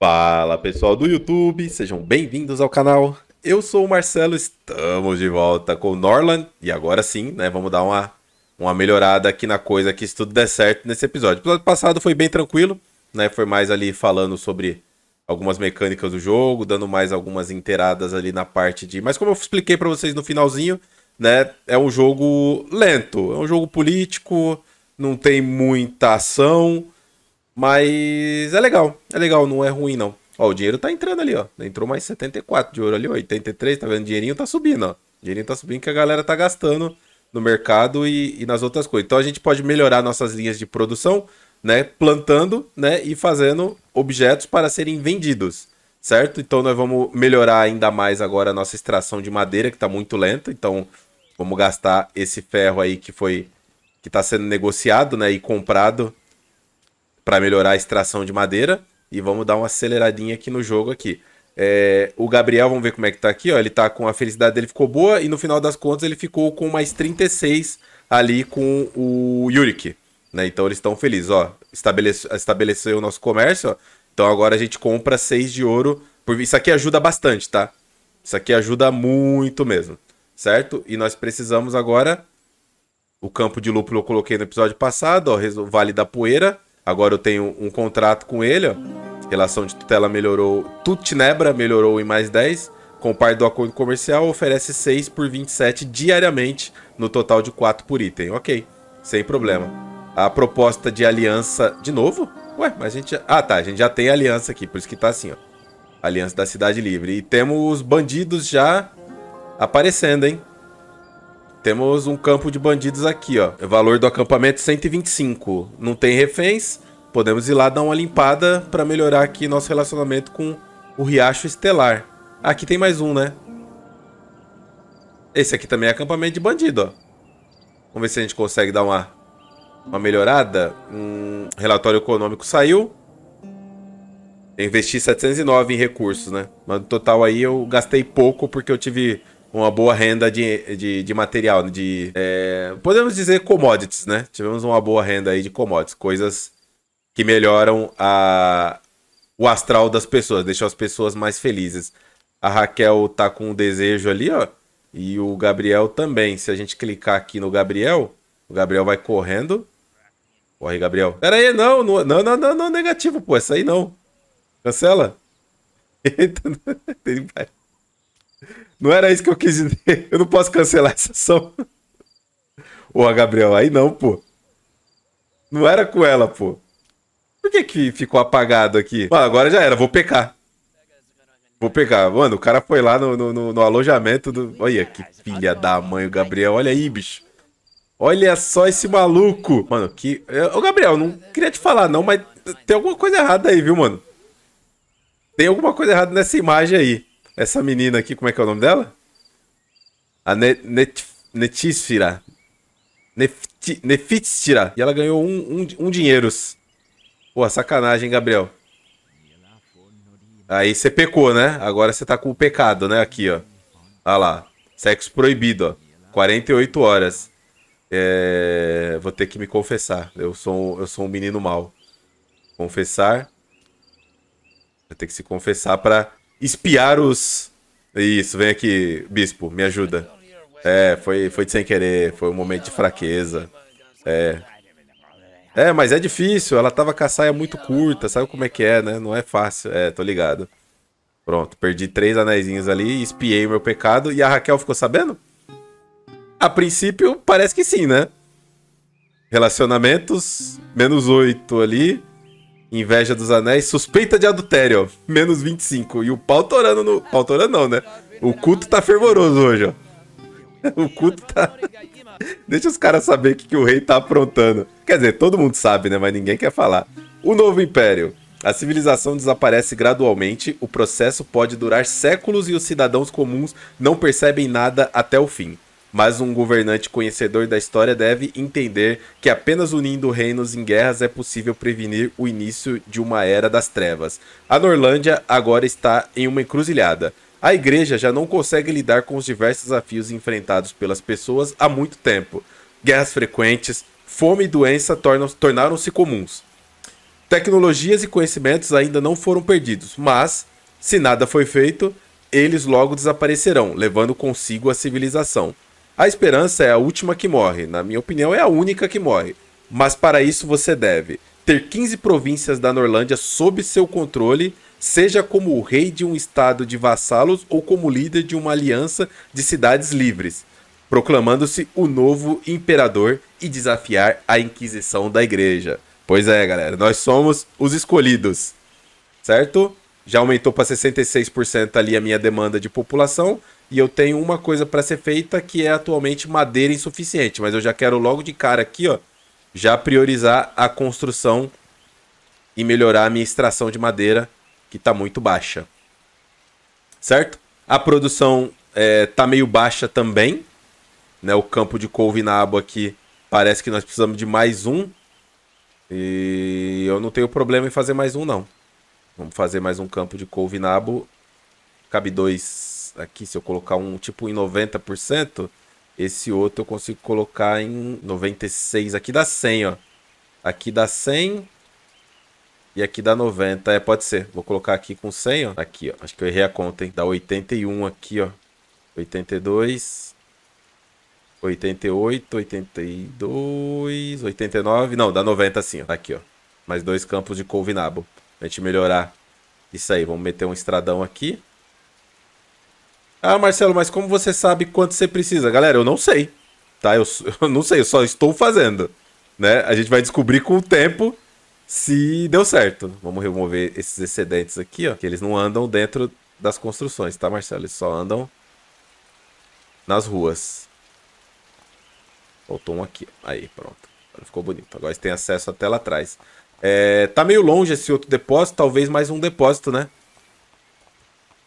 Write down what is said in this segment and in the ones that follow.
Fala pessoal do YouTube, sejam bem-vindos ao canal. Eu sou o Marcelo, estamos de volta com o Norland e agora sim, né, vamos dar uma, uma melhorada aqui na coisa que se tudo der certo nesse episódio. O episódio passado foi bem tranquilo, né, foi mais ali falando sobre algumas mecânicas do jogo, dando mais algumas inteiradas ali na parte de, mas como eu expliquei para vocês no finalzinho, né, é um jogo lento, é um jogo político, não tem muita ação, mas é legal, é legal, não é ruim não. Ó, o dinheiro tá entrando ali, ó. Entrou mais 74 de ouro ali, ó. 83, tá vendo? O dinheirinho tá subindo, ó. O dinheirinho tá subindo que a galera tá gastando no mercado e, e nas outras coisas. Então a gente pode melhorar nossas linhas de produção, né? Plantando, né? E fazendo objetos para serem vendidos certo? Então nós vamos melhorar ainda mais agora a nossa extração de madeira, que está muito lenta. Então vamos gastar esse ferro aí que foi que está sendo negociado, né, e comprado para melhorar a extração de madeira. E vamos dar uma aceleradinha aqui no jogo aqui. É, o Gabriel, vamos ver como é que tá aqui, ó. Ele tá com a felicidade dele ficou boa e no final das contas ele ficou com mais 36 ali com o Yurik, né? Então eles estão felizes, ó. Estabelece, estabeleceu o nosso comércio, ó. Então agora a gente compra 6 de ouro. Por... Isso aqui ajuda bastante, tá? Isso aqui ajuda muito mesmo, certo? E nós precisamos agora... O campo de lúpulo eu coloquei no episódio passado, ó. Vale da Poeira. Agora eu tenho um contrato com ele, ó. Relação de tutela melhorou. Tutnebra melhorou em mais 10. Com o do acordo comercial, oferece 6 por 27 diariamente, no total de 4 por item. Ok, sem problema. A proposta de aliança. De novo? Ué, mas a gente. Já... Ah, tá. A gente já tem aliança aqui, por isso que tá assim, ó. Aliança da Cidade Livre. E temos os bandidos já aparecendo, hein? temos um campo de bandidos aqui, ó. O é valor do acampamento 125. Não tem reféns. Podemos ir lá dar uma limpada para melhorar aqui nosso relacionamento com o Riacho Estelar. Aqui tem mais um, né? Esse aqui também é acampamento de bandido, ó. Vamos ver se a gente consegue dar uma, uma melhorada. Hum, relatório econômico saiu. Eu investi 709 em recursos, né? Mas no total aí eu gastei pouco porque eu tive uma boa renda de, de, de material, de. É, podemos dizer commodities, né? Tivemos uma boa renda aí de commodities, coisas que melhoram a, o astral das pessoas, deixam as pessoas mais felizes. A Raquel tá com um desejo ali, ó. E o Gabriel também. Se a gente clicar aqui no Gabriel, o Gabriel vai correndo. Corre, Gabriel. Pera aí, não, não, não, não, não, negativo, pô. Essa aí não. Cancela. Então, Não era isso que eu quis dizer. Eu não posso cancelar essa ação. Ô, Gabriel, aí não, pô. Não era com ela, pô. Por que que ficou apagado aqui? Mano, agora já era, vou pecar. Vou pegar. Mano, o cara foi lá no, no, no alojamento do... Olha que filha da mãe o Gabriel. Olha aí, bicho. Olha só esse maluco. Mano, que... É, ô, Gabriel, não queria te falar não, mas tem alguma coisa errada aí, viu, mano? Tem alguma coisa errada nessa imagem aí. Essa menina aqui, como é que é o nome dela? A Net, Netisfira. Nefitstira. E ela ganhou um, um, um dinheiros. Pô, sacanagem, Gabriel. Aí você pecou, né? Agora você tá com o pecado, né? Aqui, ó. Ah lá. Sexo proibido, ó. 48 horas. É... Vou ter que me confessar. Eu sou, eu sou um menino mau. Confessar. Vai ter que se confessar pra espiar os. Isso, vem aqui, bispo, me ajuda. É, foi, foi sem querer, foi um momento de fraqueza. É. É, mas é difícil, ela tava com a saia muito curta, sabe como é que é, né? Não é fácil. É, tô ligado. Pronto, perdi três anéis ali, espiei meu pecado e a Raquel ficou sabendo? A princípio, parece que sim, né? Relacionamentos, menos oito ali. Inveja dos anéis, suspeita de adultério, ó, menos 25. E o pau torando no. Pau torando não, né? O culto tá fervoroso hoje, ó. O culto tá. Deixa os caras saber o que, que o rei tá aprontando. Quer dizer, todo mundo sabe, né? Mas ninguém quer falar. O novo império. A civilização desaparece gradualmente, o processo pode durar séculos e os cidadãos comuns não percebem nada até o fim. Mas um governante conhecedor da história deve entender que apenas unindo reinos em guerras é possível prevenir o início de uma era das trevas. A Norlândia agora está em uma encruzilhada. A igreja já não consegue lidar com os diversos desafios enfrentados pelas pessoas há muito tempo. Guerras frequentes, fome e doença tornaram-se comuns. Tecnologias e conhecimentos ainda não foram perdidos, mas, se nada foi feito, eles logo desaparecerão, levando consigo a civilização. A esperança é a última que morre, na minha opinião, é a única que morre. Mas para isso você deve ter 15 províncias da Norlândia sob seu controle, seja como o rei de um estado de vassalos ou como líder de uma aliança de cidades livres, proclamando-se o novo imperador e desafiar a Inquisição da Igreja. Pois é, galera, nós somos os escolhidos, certo? Já aumentou para 66% ali a minha demanda de população, e eu tenho uma coisa para ser feita que é atualmente madeira insuficiente, mas eu já quero logo de cara aqui, ó, já priorizar a construção e melhorar a minha extração de madeira que está muito baixa, certo? A produção é, tá meio baixa também, né? O campo de couve na abo aqui parece que nós precisamos de mais um e eu não tenho problema em fazer mais um não. Vamos fazer mais um campo de couve nabo. Cabe dois aqui, se eu colocar um tipo em 90%, esse outro eu consigo colocar em 96. Aqui dá 100, ó. Aqui dá 100 e aqui dá 90. É, pode ser. Vou colocar aqui com 100, ó. Aqui, ó. Acho que eu errei a conta, hein. Dá 81 aqui, ó. 82... 88, 82, 89, não, dá 90 assim, ó. aqui, ó. Mais dois campos de couve nabo. Pra gente melhorar isso aí. Vamos meter um estradão aqui. Ah, Marcelo, mas como você sabe quanto você precisa? Galera, eu não sei. Tá? Eu, eu não sei, eu só estou fazendo. Né? A gente vai descobrir com o tempo se deu certo. Vamos remover esses excedentes aqui, ó. Que eles não andam dentro das construções, tá, Marcelo? Eles só andam nas ruas. Faltou um aqui. Aí, pronto. Agora ficou bonito. Agora tem acesso até lá atrás. É, tá meio longe esse outro depósito. Talvez mais um depósito, né?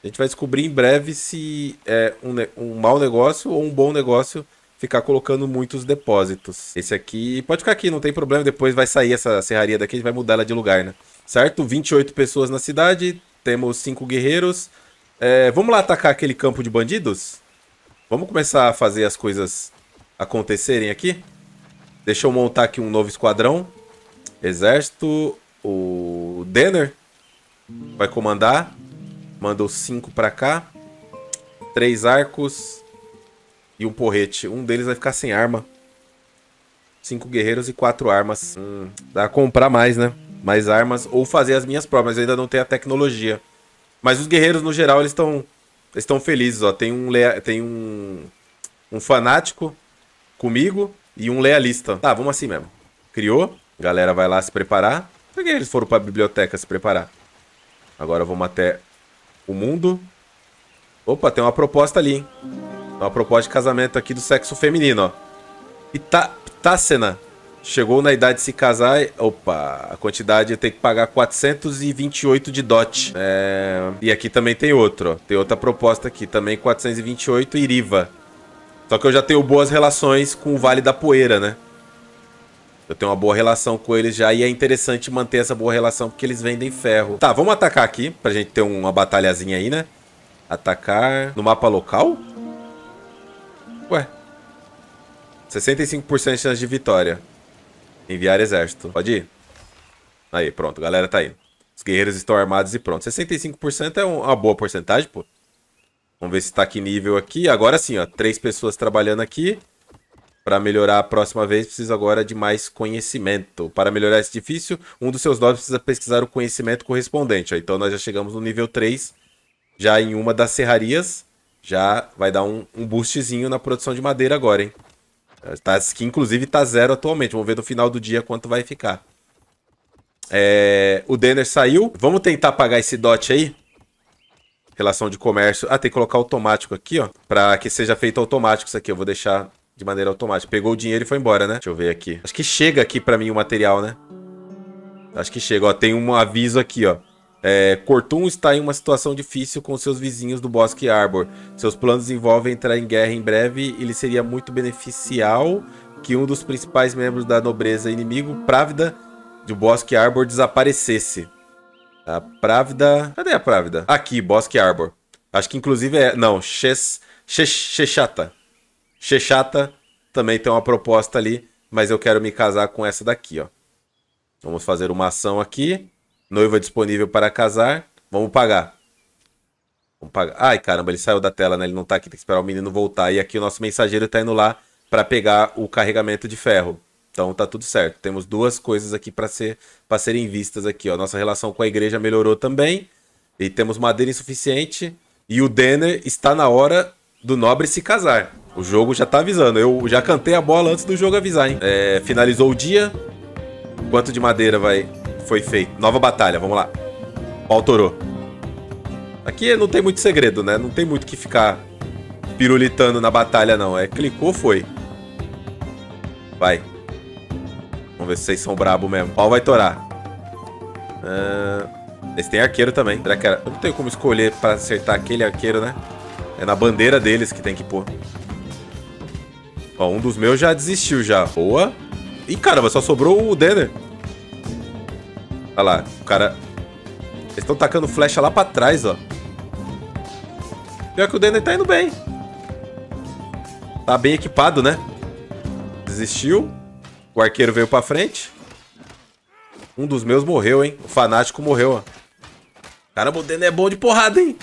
A gente vai descobrir em breve se é um, um mau negócio ou um bom negócio ficar colocando muitos depósitos. Esse aqui pode ficar aqui, não tem problema. Depois vai sair essa serraria daqui, a gente vai mudar ela de lugar, né? Certo? 28 pessoas na cidade, temos 5 guerreiros. É, vamos lá atacar aquele campo de bandidos? Vamos começar a fazer as coisas acontecerem aqui? Deixa eu montar aqui um novo esquadrão. Exército, o Denner vai comandar. Mandou cinco pra cá. Três arcos e um porrete. Um deles vai ficar sem arma. Cinco guerreiros e quatro armas. Hum, dá pra comprar mais, né? Mais armas ou fazer as minhas próprias. Eu ainda não tenho a tecnologia. Mas os guerreiros, no geral, eles estão eles estão felizes, ó. Tem um, tem um, um fanático comigo e um lealista. Tá, vamos assim mesmo. Criou. Galera vai lá se preparar. Por que eles foram pra biblioteca se preparar? Agora vamos até o mundo. Opa, tem uma proposta ali, hein? Uma proposta de casamento aqui do sexo feminino, ó. Ita tá, Itácena chegou na idade de se casar. Opa, a quantidade tem que pagar 428 de dote. É... E aqui também tem outro, ó. Tem outra proposta aqui, também 428 Iriva. Só que eu já tenho boas relações com o Vale da Poeira, né? Eu tenho uma boa relação com eles já e é interessante manter essa boa relação porque eles vendem ferro. Tá, vamos atacar aqui pra gente ter uma batalhazinha aí, né? Atacar no mapa local? Ué. 65% de chance de vitória. Enviar exército. Pode ir. Aí, pronto. galera tá aí. Os guerreiros estão armados e pronto. 65% é uma boa porcentagem, pô. Vamos ver se tá aqui nível aqui. Agora sim, ó. Três pessoas trabalhando aqui. Para melhorar a próxima vez, precisa agora de mais conhecimento. Para melhorar esse difícil, um dos seus nobres precisa pesquisar o conhecimento correspondente. Então nós já chegamos no nível 3, já em uma das serrarias. Já vai dar um, um boostzinho na produção de madeira agora, hein? Tá, que inclusive tá zero atualmente. Vamos ver no final do dia quanto vai ficar. É, o Denner saiu. Vamos tentar pagar esse dot aí. Relação de comércio. Ah, tem que colocar automático aqui, ó. Pra que seja feito automático isso aqui. Eu vou deixar de maneira automática. Pegou o dinheiro e foi embora, né? Deixa eu ver aqui. Acho que chega aqui pra mim o material, né? Acho que chega, ó. Tem um aviso aqui, ó. É, Cortum está em uma situação difícil com seus vizinhos do Bosque Arbor. Seus planos envolvem entrar em guerra em breve e lhe seria muito beneficial que um dos principais membros da nobreza inimigo, Právida, do Bosque Arbor, desaparecesse. A Právida... Cadê a Právida? Aqui, Bosque Arbor. Acho que inclusive é... Não, Xes... Xes... Xexata. Chechata também tem uma proposta ali, mas eu quero me casar com essa daqui, ó. Vamos fazer uma ação aqui. Noiva disponível para casar. Vamos pagar. Vamos pagar. Ai, caramba, ele saiu da tela, né? Ele não tá aqui, tem que esperar o menino voltar. E aqui o nosso mensageiro tá indo lá para pegar o carregamento de ferro. Então tá tudo certo. Temos duas coisas aqui para ser, serem vistas aqui, ó. Nossa relação com a igreja melhorou também. E temos madeira insuficiente. E o Denner está na hora do nobre se casar. O jogo já tá avisando. Eu já cantei a bola antes do jogo avisar, hein? É, finalizou o dia. Quanto de madeira vai foi feito? Nova batalha, vamos lá. Qual torou. Aqui não tem muito segredo, né? Não tem muito que ficar pirulitando na batalha, não. É clicou, foi. Vai. Vamos ver se vocês são brabo mesmo. Pau vai torar. Uh, esse tem arqueiro também. Será que era? Eu não tenho como escolher pra acertar aquele arqueiro, né? É na bandeira deles que tem que pôr. Ó, um dos meus já desistiu já. Boa. Ih, caramba, só sobrou o Denner. Olha lá, o cara... Eles estão tacando flecha lá pra trás, ó. Pior que o Denner tá indo bem. Tá bem equipado, né? Desistiu. O arqueiro veio pra frente. Um dos meus morreu, hein? O fanático morreu, ó. Caramba, o Denner é bom de porrada, hein?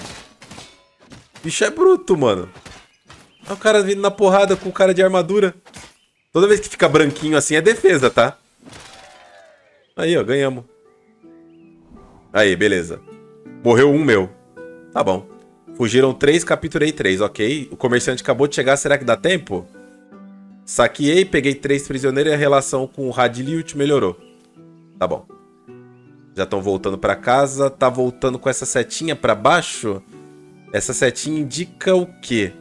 Bicho é bruto, mano. Olha é o cara vindo na porrada com o cara de armadura. Toda vez que fica branquinho assim é defesa, tá? Aí, ó, ganhamos. Aí, beleza. Morreu um meu. Tá bom. Fugiram três, capturei três, ok. O comerciante acabou de chegar, será que dá tempo? Saqueei, peguei três prisioneiros e a relação com o Radliut melhorou. Tá bom. Já estão voltando para casa. Tá voltando com essa setinha para baixo. Essa setinha indica o quê?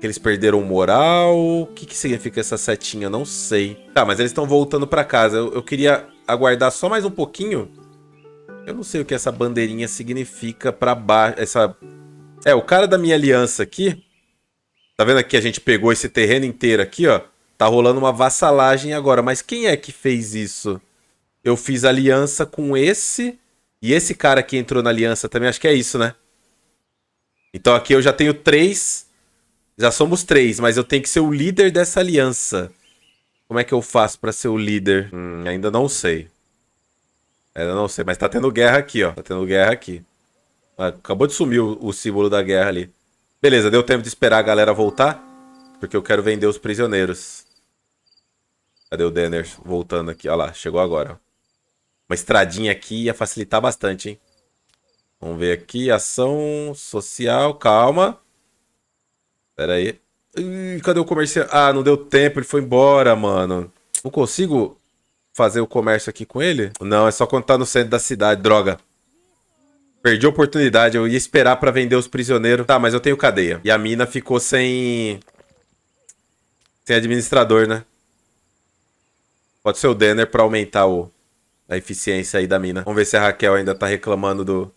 Que eles perderam moral? O que, que significa essa setinha? Não sei. Tá, mas eles estão voltando para casa. Eu, eu queria aguardar só mais um pouquinho. Eu não sei o que essa bandeirinha significa para baixo. Essa... É, o cara da minha aliança aqui... Tá vendo aqui? A gente pegou esse terreno inteiro aqui, ó. Tá rolando uma vassalagem agora. Mas quem é que fez isso? Eu fiz aliança com esse... E esse cara que entrou na aliança também, acho que é isso, né? Então aqui eu já tenho três. Já somos três, mas eu tenho que ser o líder dessa aliança. Como é que eu faço para ser o líder? Hum, ainda não sei. Ainda não sei, mas tá tendo guerra aqui, ó. Tá tendo guerra aqui. Ah, acabou de sumir o, o símbolo da guerra ali. Beleza, deu tempo de esperar a galera voltar. Porque eu quero vender os prisioneiros. Cadê o Denner voltando aqui? Ó lá, chegou agora. Uma estradinha aqui ia facilitar bastante, hein? Vamos ver aqui, ação social, calma. Pera aí. Ih, cadê o comerciante? Ah, não deu tempo, ele foi embora, mano. Não consigo fazer o comércio aqui com ele? Não, é só quando tá no centro da cidade, droga. Perdi a oportunidade, eu ia esperar pra vender os prisioneiros. Tá, mas eu tenho cadeia. E a mina ficou sem... Sem administrador, né? Pode ser o Denner pra aumentar o... a eficiência aí da mina. Vamos ver se a Raquel ainda tá reclamando do...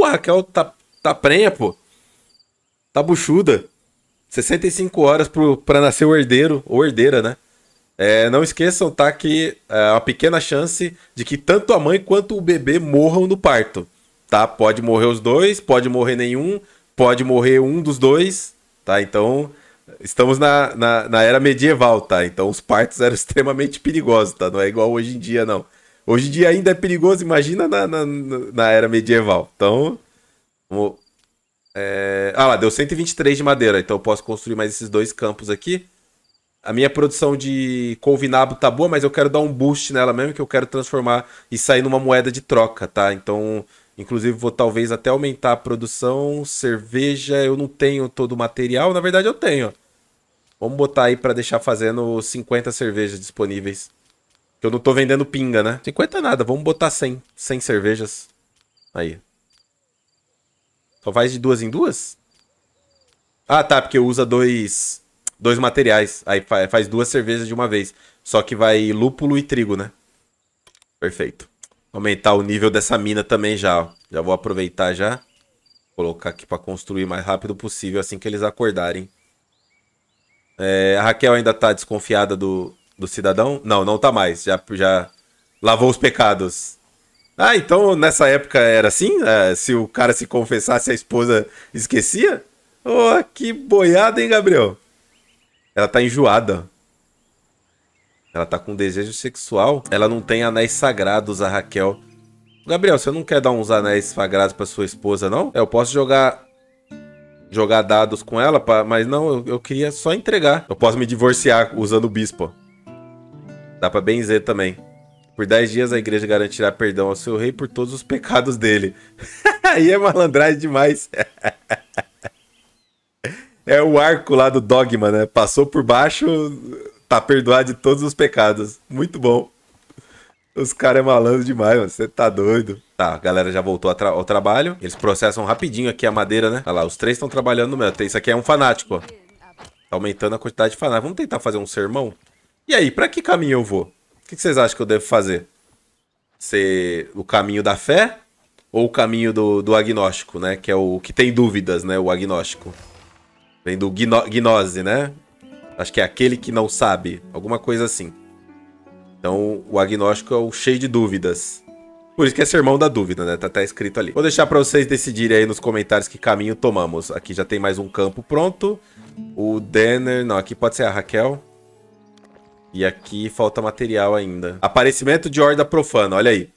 É pô, a Raquel tá, tá prenha, pô. Tá buchuda. 65 horas pro, pra nascer o herdeiro, ou herdeira, né? É, não esqueçam, tá? Que é uma pequena chance de que tanto a mãe quanto o bebê morram no parto, tá? Pode morrer os dois, pode morrer nenhum, pode morrer um dos dois, tá? Então, estamos na, na, na era medieval, tá? Então, os partos eram extremamente perigosos, tá? Não é igual hoje em dia, não. Hoje em dia ainda é perigoso, imagina na, na, na era medieval. Então. Vamos... É... Ah lá, deu 123 de madeira, então eu posso construir mais esses dois campos aqui. A minha produção de colvinabo tá boa, mas eu quero dar um boost nela mesmo, que eu quero transformar e sair numa moeda de troca, tá? Então, inclusive, vou talvez até aumentar a produção. Cerveja, eu não tenho todo o material. Na verdade, eu tenho. Vamos botar aí para deixar fazendo 50 cervejas disponíveis. Que eu não tô vendendo pinga, né? 50 é nada, vamos botar 100. 100 cervejas. Aí. Só faz de duas em duas? Ah, tá, porque usa dois dois materiais. Aí faz duas cervejas de uma vez. Só que vai lúpulo e trigo, né? Perfeito. Aumentar o nível dessa mina também já, ó. Já vou aproveitar já. Colocar aqui para construir o mais rápido possível assim que eles acordarem. É, a Raquel ainda tá desconfiada do, do cidadão? Não, não tá mais. Já, já lavou os pecados. Ah, então nessa época era assim? É, se o cara se confessasse, a esposa esquecia? Oh, que boiada, hein, Gabriel? Ela tá enjoada. Ela tá com desejo sexual. Ela não tem anéis sagrados, a Raquel. Gabriel, você não quer dar uns anéis sagrados pra sua esposa, não? É, eu posso jogar jogar dados com ela, pra... mas não, eu, eu, queria só entregar. Eu posso me divorciar usando o bispo. Dá para benzer também. Por 10 dias a igreja garantirá perdão ao seu rei por todos os pecados dele. Aí é malandragem demais. é o arco lá do dogma, né? Passou por baixo, tá perdoado de todos os pecados. Muito bom. Os caras é malandro demais, Você tá doido. Tá, a galera já voltou tra ao trabalho. Eles processam rapidinho aqui a madeira, né? Olha lá, os três estão trabalhando mesmo. Isso aqui é um fanático, ó. Tá aumentando a quantidade de fanáticos. Vamos tentar fazer um sermão? E aí, para que caminho eu vou? O que vocês acham que eu devo fazer? Ser o caminho da fé ou o caminho do, do agnóstico, né? Que é o que tem dúvidas, né? O agnóstico. Vem do gno, gnose, né? Acho que é aquele que não sabe, alguma coisa assim. Então, o agnóstico é o cheio de dúvidas. Por isso que é sermão da dúvida, né? Tá até escrito ali. Vou deixar para vocês decidirem aí nos comentários que caminho tomamos. Aqui já tem mais um campo pronto. O Denner... Não, aqui pode ser a Raquel. E aqui falta material ainda. Aparecimento de Horda Profana, olha aí.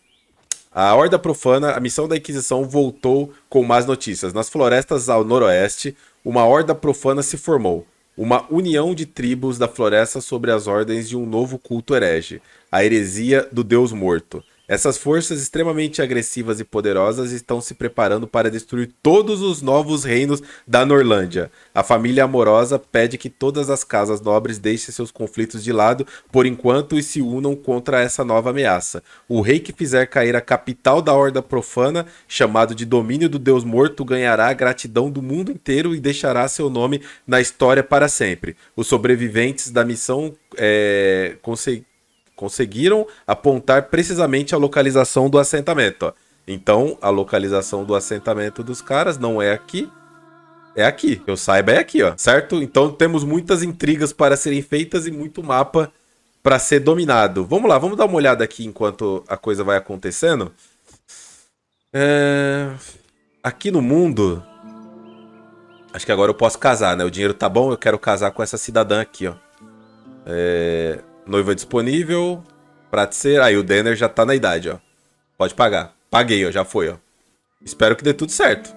A Horda Profana, a missão da Inquisição voltou com más notícias. Nas florestas ao noroeste, uma Horda Profana se formou. Uma união de tribos da floresta sobre as ordens de um novo culto herege, a heresia do Deus Morto. Essas forças extremamente agressivas e poderosas estão se preparando para destruir todos os novos reinos da Norlândia. A família amorosa pede que todas as casas nobres deixem seus conflitos de lado por enquanto e se unam contra essa nova ameaça. O rei que fizer cair a capital da Horda Profana, chamado de Domínio do Deus Morto, ganhará a gratidão do mundo inteiro e deixará seu nome na história para sempre. Os sobreviventes da missão é, conseguiram apontar precisamente a localização do assentamento. Ó. Então, a localização do assentamento dos caras não é aqui. É aqui. Eu saiba é aqui, ó. Certo? Então temos muitas intrigas para serem feitas e muito mapa para ser dominado. Vamos lá, vamos dar uma olhada aqui enquanto a coisa vai acontecendo. É... Aqui no mundo. Acho que agora eu posso casar, né? O dinheiro tá bom, eu quero casar com essa cidadã aqui, ó. É... Noiva disponível. ser. Aí o Denner já tá na idade, ó. Pode pagar. Paguei, ó. Já foi, ó. Espero que dê tudo certo.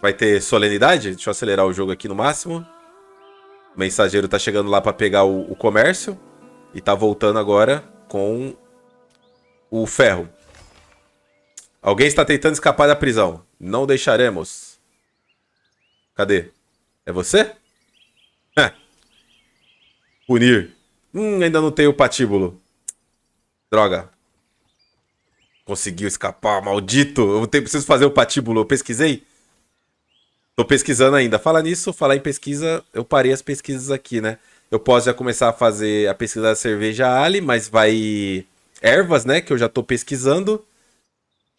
Vai ter solenidade? Deixa eu acelerar o jogo aqui no máximo. O mensageiro tá chegando lá para pegar o, o, comércio. E tá voltando agora com o ferro. Alguém está tentando escapar da prisão. Não deixaremos. Cadê? É você? Punir. Hum, ainda não tenho o patíbulo. Droga. Conseguiu escapar, maldito. Eu tenho, preciso fazer o patíbulo. Eu pesquisei? Tô pesquisando ainda. Fala nisso, falar em pesquisa, eu parei as pesquisas aqui, né? Eu posso já começar a fazer a pesquisa da cerveja Ali, mas vai ervas, né, que eu já tô pesquisando.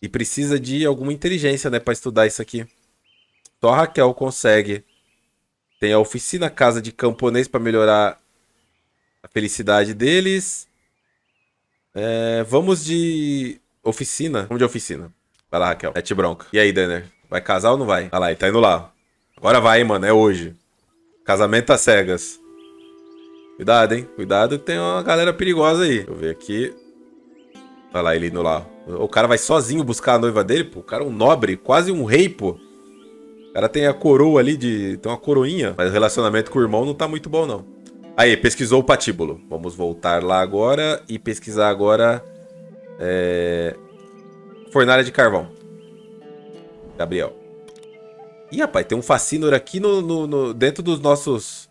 E precisa de alguma inteligência, né, para estudar isso aqui. Só a Raquel consegue. Tem a oficina Casa de Camponês para melhorar a felicidade deles. É, vamos de oficina. Vamos de oficina. Vai lá, Raquel. Mete bronca. E aí, Denner? Vai casar ou não vai? Vai lá, ele tá indo lá. Agora vai, hein, mano. É hoje. Casamento às cegas. Cuidado, hein? Cuidado que tem uma galera perigosa aí. Deixa eu ver aqui. Olha tá lá, ele indo lá. O cara vai sozinho buscar a noiva dele, pô. O cara é um nobre, quase um rei, pô. O cara tem a coroa ali de. Tem uma coroinha. Mas o relacionamento com o irmão não tá muito bom, não. Aí, pesquisou o patíbulo. Vamos voltar lá agora e pesquisar agora. É... Fornalha de carvão. Gabriel. Ih, rapaz, tem um Fascinor aqui no, no, no, dentro dos nossos.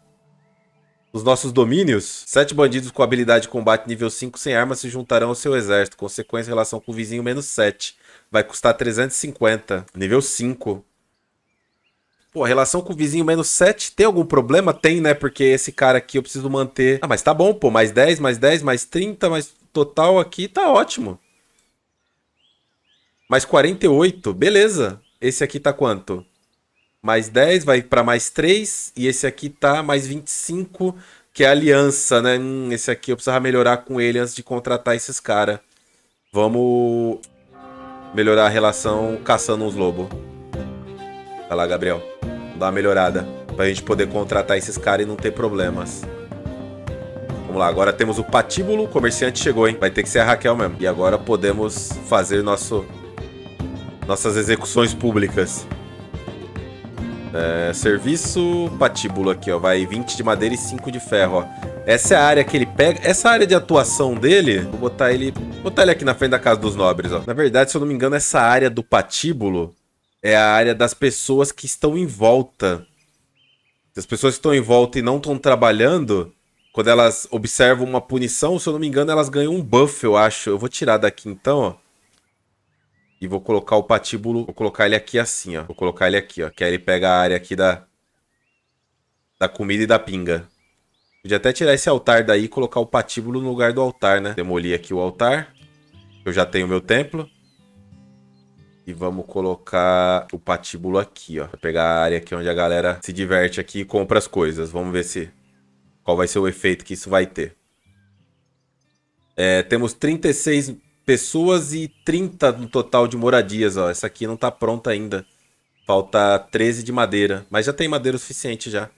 nossos domínios. Sete bandidos com habilidade de combate nível 5 sem arma se juntarão ao seu exército. Consequência, em relação com o vizinho, menos 7. Vai custar 350. Nível 5. Pô, a relação com o vizinho menos 7 tem algum problema? Tem, né? Porque esse cara aqui eu preciso manter. Ah, mas tá bom, pô. Mais 10, mais 10, mais 30, mais total aqui tá ótimo. Mais 48, beleza. Esse aqui tá quanto? Mais 10, vai pra mais 3. E esse aqui tá mais 25, que é aliança, né? Hum, esse aqui eu precisava melhorar com ele antes de contratar esses caras. Vamos melhorar a relação caçando uns lobos. Vai lá, Gabriel. Dá uma melhorada. Pra gente poder contratar esses caras e não ter problemas. Vamos lá, agora temos o patíbulo. O comerciante chegou, hein? Vai ter que ser a Raquel mesmo. E agora podemos fazer nosso... Nossas execuções públicas. É, serviço patíbulo aqui, ó. Vai 20 de madeira e 5 de ferro, ó. Essa é a área que ele pega. Essa área de atuação dele, vou botar ele, botar ele aqui na frente da casa dos nobres, ó. Na verdade, se eu não me engano, essa área do patíbulo é a área das pessoas que estão em volta. Se as pessoas que estão em volta e não estão trabalhando, quando elas observam uma punição, se eu não me engano, elas ganham um buff, eu acho. Eu vou tirar daqui então, ó. E vou colocar o patíbulo, vou colocar ele aqui assim, ó. Vou colocar ele aqui, ó. Que aí ele pega a área aqui da, da comida e da pinga. Podia até tirar esse altar daí e colocar o patíbulo no lugar do altar, né? Demolir aqui o altar. Eu já tenho meu templo. E vamos colocar o patíbulo aqui, ó. Vou pegar a área aqui onde a galera se diverte aqui e compra as coisas. Vamos ver se qual vai ser o efeito que isso vai ter. É, temos 36 pessoas e 30 no total de moradias, ó. Essa aqui não tá pronta ainda. Falta 13 de madeira, mas já tem madeira o suficiente já.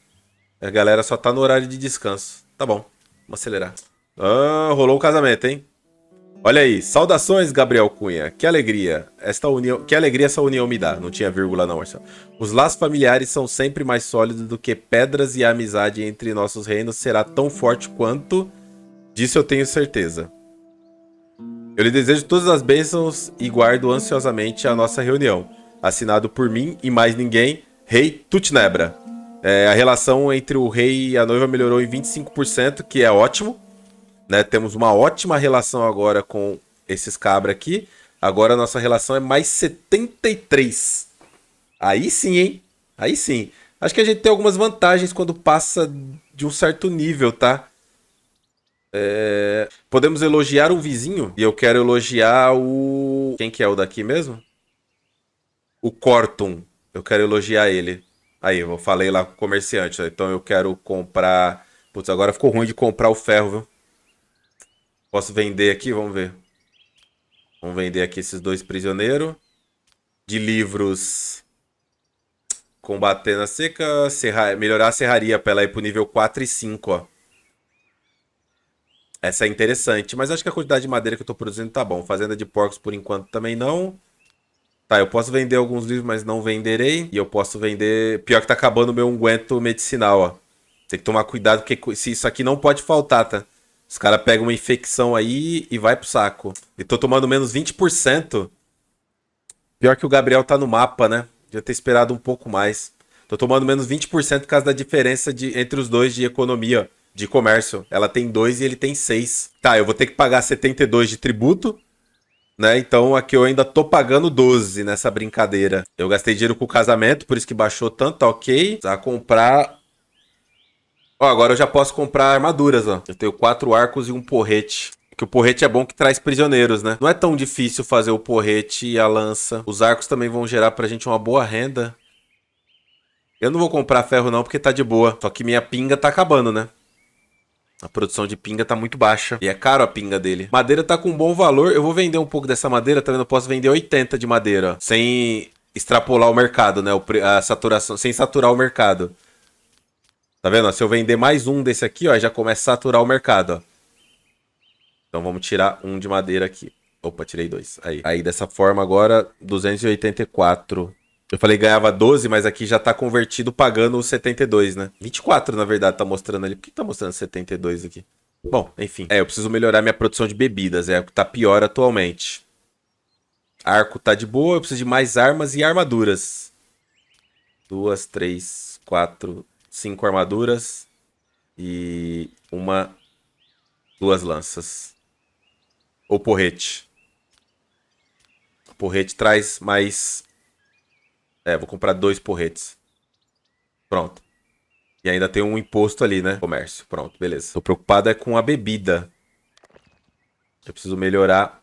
A galera só tá no horário de descanso. Tá bom, vamos acelerar. Ah, rolou o casamento, hein? Olha aí, saudações, Gabriel Cunha. Que alegria. Esta união, que alegria essa união me dá. Não tinha vírgula não, Marcelo. Os laços familiares são sempre mais sólidos do que pedras e a amizade entre nossos reinos será tão forte quanto disso eu tenho certeza. Eu lhe desejo todas as bênçãos e guardo ansiosamente a nossa reunião. Assinado por mim e mais ninguém, Rei Tutnebra. É, a relação entre o rei e a noiva melhorou em 25%, que é ótimo. Né? Temos uma ótima relação agora com esses cabra aqui. Agora a nossa relação é mais 73. Aí sim, hein? Aí sim. Acho que a gente tem algumas vantagens quando passa de um certo nível, tá? É... Podemos elogiar um vizinho. E eu quero elogiar o... Quem que é o daqui mesmo? O Cortum. Eu quero elogiar ele. Aí, eu falei lá com o comerciante. Então eu quero comprar... Putz, agora ficou ruim de comprar o ferro, viu? Posso vender aqui? Vamos ver. Vamos vender aqui esses dois prisioneiros. De livros... Combater na seca, serra... melhorar a serraria pra ela ir pro nível 4 e 5, ó. Essa é interessante, mas acho que a quantidade de madeira que eu tô produzindo tá bom. Fazenda de porcos por enquanto também não. Tá, eu posso vender alguns livros, mas não venderei. E eu posso vender... Pior que tá acabando o meu unguento medicinal, ó. Tem que tomar cuidado, porque se isso aqui não pode faltar, tá? Os caras pegam uma infecção aí e vai pro saco. E tô tomando menos 20%. Pior que o Gabriel tá no mapa, né? Devia ter esperado um pouco mais. Tô tomando menos 20% por causa da diferença de, entre os dois de economia, de comércio. Ela tem 2 e ele tem 6. Tá, eu vou ter que pagar 72 de tributo, né? Então aqui eu ainda tô pagando 12 nessa brincadeira. Eu gastei dinheiro com o casamento, por isso que baixou tanto, tá ok. Precisa comprar Ó, agora eu já posso comprar armaduras, ó. Eu tenho quatro arcos e um porrete. Que o porrete é bom que traz prisioneiros, né? Não é tão difícil fazer o porrete e a lança. Os arcos também vão gerar pra gente uma boa renda. Eu não vou comprar ferro não, porque tá de boa. Só que minha pinga tá acabando, né? A produção de pinga tá muito baixa. E é caro a pinga dele. Madeira tá com um bom valor. Eu vou vender um pouco dessa madeira, também não Eu posso vender 80 de madeira, Sem extrapolar o mercado, né? A saturação, sem saturar o mercado. Tá vendo? Se eu vender mais um desse aqui, ó, já começa a saturar o mercado, ó. Então vamos tirar um de madeira aqui. Opa, tirei dois. Aí, aí dessa forma agora, 284. Eu falei ganhava 12, mas aqui já tá convertido pagando os 72, né? 24, na verdade, tá mostrando ali. Por que tá mostrando 72 aqui? Bom, enfim. É, eu preciso melhorar minha produção de bebidas. É o que tá pior atualmente. Arco tá de boa, eu preciso de mais armas e armaduras. Duas, três, quatro, cinco armaduras e uma, duas lanças. Ou porrete. O porrete traz mais. É, vou comprar dois porretes. Pronto. E ainda tem um imposto ali, né? Comércio. Pronto, beleza. Tô preocupado é com a bebida. Eu preciso melhorar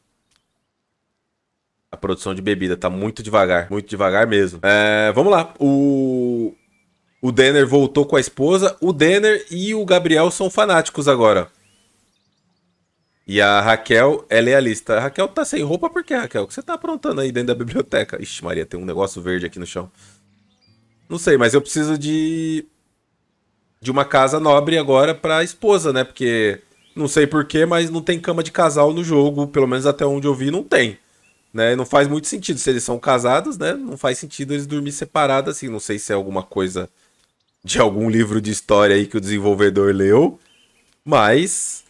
a produção de bebida. Tá muito devagar. Muito devagar mesmo. É, vamos lá. O o Denner voltou com a esposa. O Denner e o Gabriel são fanáticos agora. E a Raquel é lealista. A Raquel tá sem roupa por Raquel? O que você tá aprontando aí dentro da biblioteca? Ixi, Maria, tem um negócio verde aqui no chão. Não sei, mas eu preciso de. De uma casa nobre agora pra esposa, né? Porque. Não sei porquê, mas não tem cama de casal no jogo. Pelo menos até onde eu vi, não tem. Né? Não faz muito sentido. Se eles são casados, né? Não faz sentido eles dormir separados assim. Não sei se é alguma coisa de algum livro de história aí que o desenvolvedor leu, mas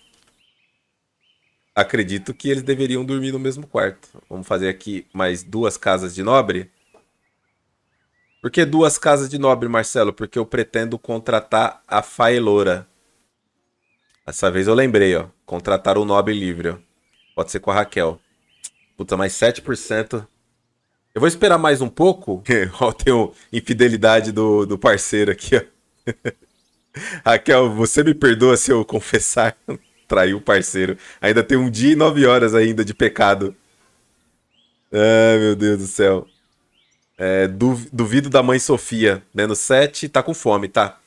acredito que eles deveriam dormir no mesmo quarto. Vamos fazer aqui mais duas casas de nobre. Por que duas casas de nobre, Marcelo? Porque eu pretendo contratar a Faelora. Dessa vez eu lembrei, ó. Contratar o nobre livre, ó. Pode ser com a Raquel. Puta, mais 7%. Eu vou esperar mais um pouco. Ó, tem um infidelidade do, do parceiro aqui, ó. Raquel, você me perdoa se eu confessar. Traiu o parceiro. Ainda tem um dia e nove horas ainda de pecado. Ai, meu Deus do céu. É, duvido da mãe Sofia. Menos né? sete, tá com fome, tá?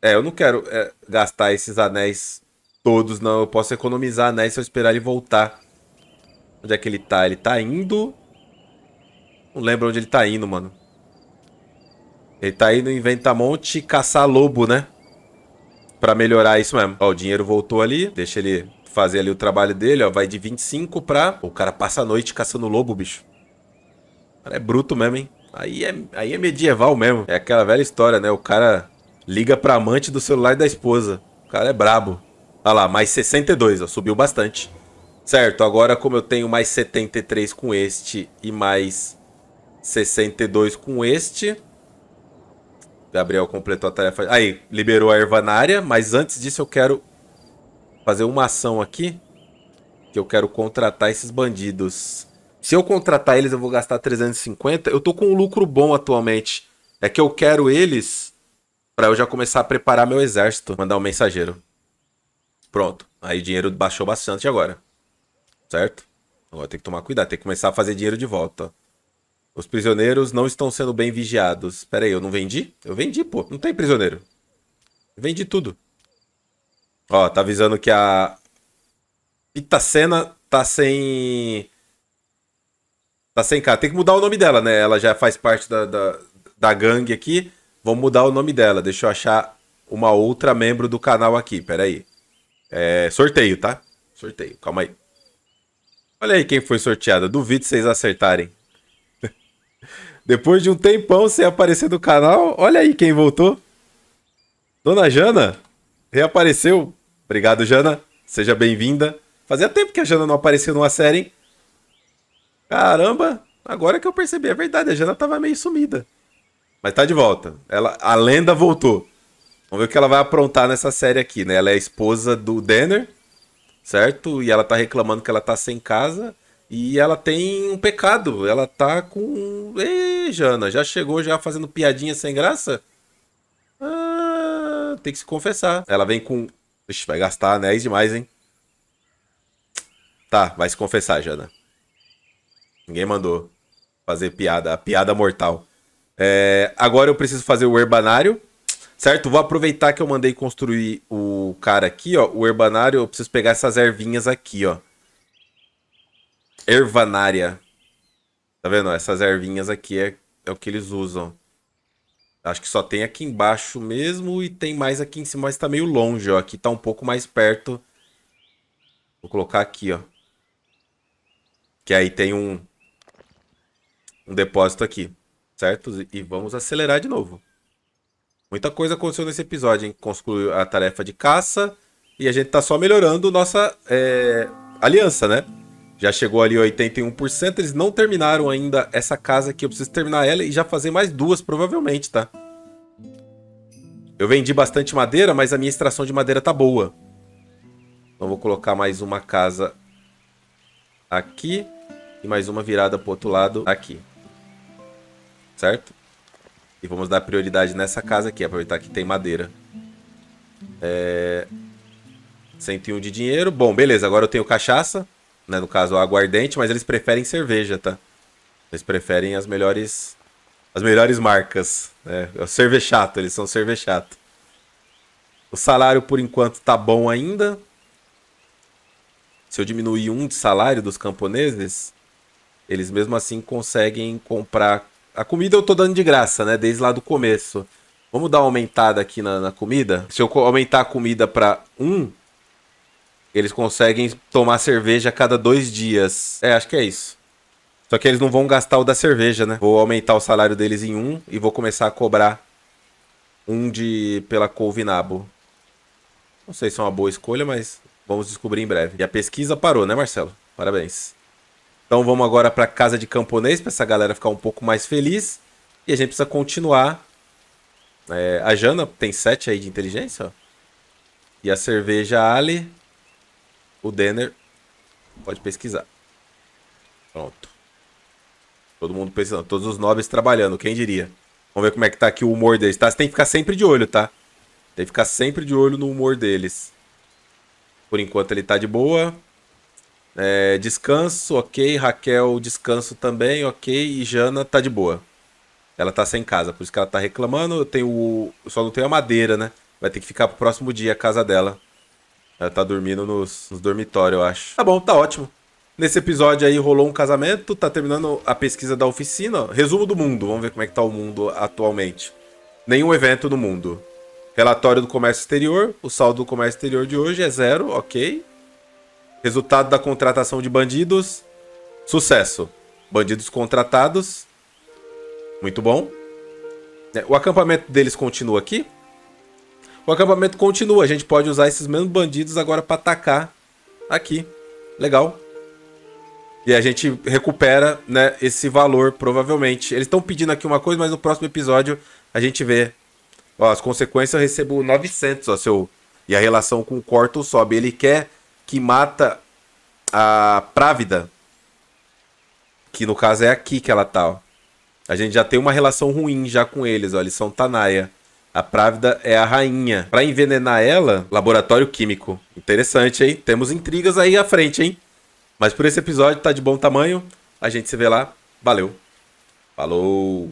É, eu não quero é, gastar esses anéis todos, não. Eu posso economizar anéis se eu esperar ele voltar. Onde é que ele tá? Ele tá indo... Não lembro onde ele tá indo, mano. Ele tá indo inventar monte e caçar lobo, né? Pra melhorar isso mesmo. Ó, o dinheiro voltou ali. Deixa ele fazer ali o trabalho dele, ó. Vai de 25 pra... O cara passa a noite caçando lobo, bicho. O cara é bruto mesmo, hein? Aí é, aí é medieval mesmo. É aquela velha história, né? O cara liga pra amante do celular da esposa. O cara é brabo. Olha lá, mais 62, ó. Subiu bastante. Certo, agora como eu tenho mais 73 com este e mais 62 com este. Gabriel completou a tarefa. Aí, liberou a ervanária, mas antes disso eu quero fazer uma ação aqui. Que eu quero contratar esses bandidos. Se eu contratar eles, eu vou gastar 350. Eu tô com um lucro bom atualmente. É que eu quero eles para eu já começar a preparar meu exército. Mandar um mensageiro. Pronto. Aí o dinheiro baixou bastante agora certo? Agora tem que tomar cuidado, tem que começar a fazer dinheiro de volta. Os prisioneiros não estão sendo bem vigiados. Espera aí, eu não vendi? Eu vendi, pô. Não tem prisioneiro. vendi tudo. Ó, tá avisando que a Pitacena tá sem... Tá sem cara. Tem que mudar o nome dela, né? Ela já faz parte da, da, da gangue aqui. Vamos mudar o nome dela. Deixa eu achar uma outra membro do canal aqui. Pera aí. É sorteio, tá? Sorteio. Calma aí. Olha aí quem foi sorteado, Duvido vocês acertarem. Depois de um tempão sem aparecer no canal, olha aí quem voltou. Dona Jana reapareceu. Obrigado, Jana. Seja bem-vinda. Fazia tempo que a Jana não apareceu numa série, hein? Caramba, agora que eu percebi, é verdade, a Jana tava meio sumida. Mas tá de volta. Ela, a lenda voltou. Vamos ver o que ela vai aprontar nessa série aqui, né? Ela é a esposa do Denner certo? E ela tá reclamando que ela tá sem casa e ela tem um pecado. Ela tá com. Ei, Jana, já chegou já fazendo piadinha sem graça? Ah, tem que se confessar. Ela vem com. Ixi, vai gastar anéis demais, hein? Tá, vai se confessar, Jana. Ninguém mandou fazer piada. A piada mortal. É... agora eu preciso fazer o herbanário. Certo? Vou aproveitar que eu mandei construir o cara aqui, ó. O herbanário, eu preciso pegar essas ervinhas aqui, ó. Ervanária. Tá vendo? Essas ervinhas aqui é, é o que eles usam. Acho que só tem aqui embaixo mesmo e tem mais aqui em cima, mas tá meio longe, ó. Aqui tá um pouco mais perto. Vou colocar aqui, ó. Que aí tem um, um depósito aqui, certo? E vamos acelerar de novo. Muita coisa aconteceu nesse episódio, hein? Concluiu a tarefa de caça e a gente tá só melhorando nossa é, aliança, né? Já chegou ali 81%, eles não terminaram ainda essa casa aqui. Eu preciso terminar ela e já fazer mais duas, provavelmente, tá? Eu vendi bastante madeira, mas a minha extração de madeira tá boa. Então vou colocar mais uma casa aqui e mais uma virada pro outro lado aqui. Certo? E vamos dar prioridade nessa casa aqui, aproveitar que tem madeira. É... 101 de dinheiro. Bom, beleza, agora eu tenho cachaça, né? No caso, aguardente, mas eles preferem cerveja, tá? Eles preferem as melhores as melhores marcas, né? É o cervechato, eles são cervechato. O salário por enquanto tá bom ainda. Se eu diminuir um de salário dos camponeses, eles mesmo assim conseguem comprar a comida eu tô dando de graça, né? Desde lá do começo. Vamos dar uma aumentada aqui na, na comida? Se eu aumentar a comida para um, eles conseguem tomar cerveja a cada dois dias. É, acho que é isso. Só que eles não vão gastar o da cerveja, né? Vou aumentar o salário deles em um e vou começar a cobrar um de pela couve nabo. Não sei se é uma boa escolha, mas vamos descobrir em breve. E a pesquisa parou, né, Marcelo? Parabéns. Então vamos agora para casa de camponês, para essa galera ficar um pouco mais feliz. E a gente precisa continuar. É, a Jana tem 7 aí de inteligência. Ó. E a cerveja Ali. O Denner. Pode pesquisar. Pronto. Todo mundo pensando, Todos os nobres trabalhando, quem diria? Vamos ver como é que tá aqui o humor deles, tá? Você tem que ficar sempre de olho, tá? Tem que ficar sempre de olho no humor deles. Por enquanto ele tá de boa. É, descanso, ok. Raquel, descanso também, ok. E Jana tá de boa. Ela tá sem casa, por isso que ela tá reclamando. Eu tenho o... só não tenho a madeira, né? Vai ter que ficar pro próximo dia a casa dela. Ela tá dormindo nos, nos dormitórios, eu acho. Tá bom, tá ótimo. Nesse episódio aí rolou um casamento, tá terminando a pesquisa da oficina. Resumo do mundo, vamos ver como é que tá o mundo atualmente. Nenhum evento no mundo. Relatório do comércio exterior, o saldo do comércio exterior de hoje é zero, ok. Resultado da contratação de bandidos: sucesso. Bandidos contratados. Muito bom. É, o acampamento deles continua aqui. O acampamento continua. A gente pode usar esses mesmos bandidos agora para atacar aqui. Legal. E a gente recupera né, esse valor, provavelmente. Eles estão pedindo aqui uma coisa, mas no próximo episódio a gente vê. Ó, as consequências eu recebo 900, ó, seu... E a relação com o Corto sobe. Ele quer que mata a Právida. Que no caso é aqui que ela tá, ó. A gente já tem uma relação ruim já com eles, ó. Eles são Tanaya. A Právida é a rainha. Para envenenar ela, laboratório químico. Interessante, hein? Temos intrigas aí à frente, hein? Mas por esse episódio tá de bom tamanho. A gente se vê lá. Valeu. Falou.